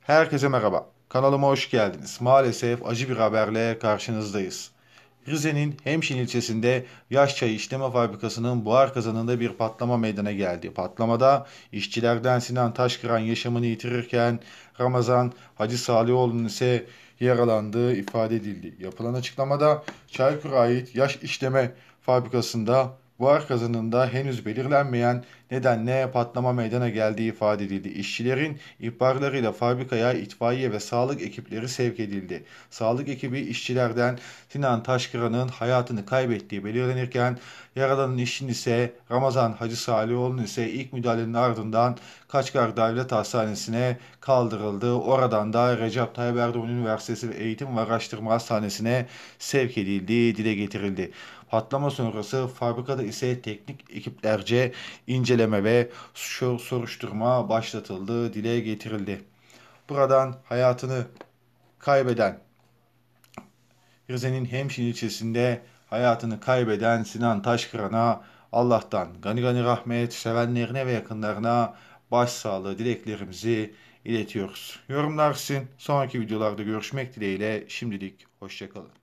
Herkese merhaba. Kanalıma hoş geldiniz. Maalesef acı bir haberle karşınızdayız. Rize'nin Hemşin ilçesinde yaş çayı işleme fabrikasının buhar kazanında bir patlama meydana geldi. Patlamada işçilerden Sinan Taşkıran yaşamını yitirirken Ramazan Hacı Salihoğlu'nun ise yaralandığı ifade edildi. Yapılan açıklamada Çaykur'a ait yaş işleme fabrikasında Buhar kazanında henüz belirlenmeyen nedenle patlama meydana geldiği ifade edildi. İşçilerin ihbarlarıyla fabrikaya itfaiye ve sağlık ekipleri sevk edildi. Sağlık ekibi işçilerden Sinan Taşkıran'ın hayatını kaybettiği belirlenirken yaralanan işçinin ise Ramazan Hacı Salihoğlu'nun ise ilk müdahalenin ardından Kaçkar Devlet Hastanesi'ne kaldırıldı. Oradan da Recep Tayyip Erdoğan Üniversitesi Eğitim ve Araştırma Hastanesi'ne sevk edildiği dile getirildi. Patlama sonrası fabrikada ise teknik ekiplerce inceleme ve soruşturma başlatıldı, dile getirildi. Buradan hayatını kaybeden Rize'nin Hemşin ilçesinde hayatını kaybeden Sinan Taşkıran'a Allah'tan gani gani rahmet sevenlerine ve yakınlarına başsağlığı dileklerimizi iletiyoruz. Yorumlar sizin. Sonraki videolarda görüşmek dileğiyle şimdilik hoşçakalın.